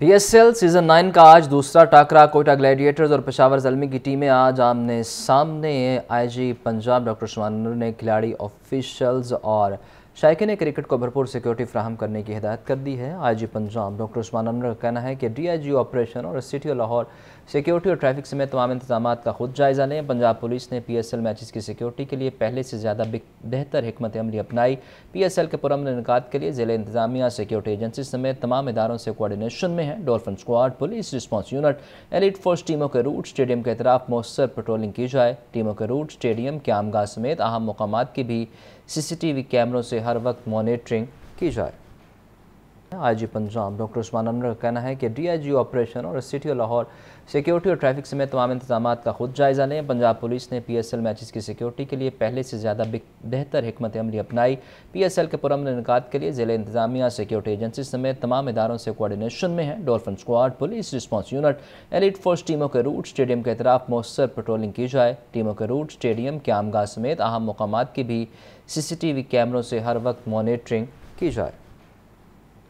PSL season nine का आज दूसरा टाकरा कोयटा ग्लैडिएटर्स और पेशावर जलमी की टीमें आज आमने सामने आईजी पंजाब डॉक्टर सुमान ने खिलाड़ी ऑफिशियल्स और शायके ने क्रिकेट को भरपूर सिक्योरिटी फ्राहम करने की हिदायत कर दी है I G Punjab doctor Usman Amar का कहना है कि डीआईजी ऑपरेशन और सिटी लाहौर सिक्योरिटी और ट्रैफिक समेत तमाम इंतजाम का खुद जायजा लें पंजाब पुलिस ने पीएसएल मैचेस की सिक्योरिटी के लिए पहले से ज़्यादा बेहतर हमत अमली अपनाई एल के पुरमन इनका के लिए ज़िले इंतजामिया सिक्योरिटी एजेंसी समेत तमाम इदारों से कोऑर्डिनेशन में है dolphin squad police response unit elite force टीमों के रूट स्टेडियम के अतराफ मौसर पेट्रोलिंग की जाए टीमों के रूट स्टेडियम के आमगाह समेत अहम मकाम की भी सीसीटीवी कैमरों से हर वक्त मॉनिटरिंग की जाए आईजी पंजाब डॉक्टर उस्मान अमर का कहना है कि डीआईजी ऑपरेशन और सिटी लाहौर सिक्योरिटी और ट्रैफिक समेत तमाम इंतजाम का खुद जायजा लें पंजाब पुलिस ने पीएसएल मैचेस की सिक्योरिटी के लिए पहले से ज़्यादा बेहतर हमत अमली अपनाई पीएसएल के पुरमन इनका के लिए ज़िले इंतजामिया सिक्योरिटी एजेंसी समेत तमाम इदारों से कोऑर्डिनेशन में है dolphin squad police response unit elite force टीमों के रूट स्टेडियम के अतराफ मौसर पेट्रोलिंग की जाए टीमों के रूट स्टेडियम के आमगाह समेत अहम मकाम की भी वी कैमरों से हर वक्त मॉनिटरिंग की जाए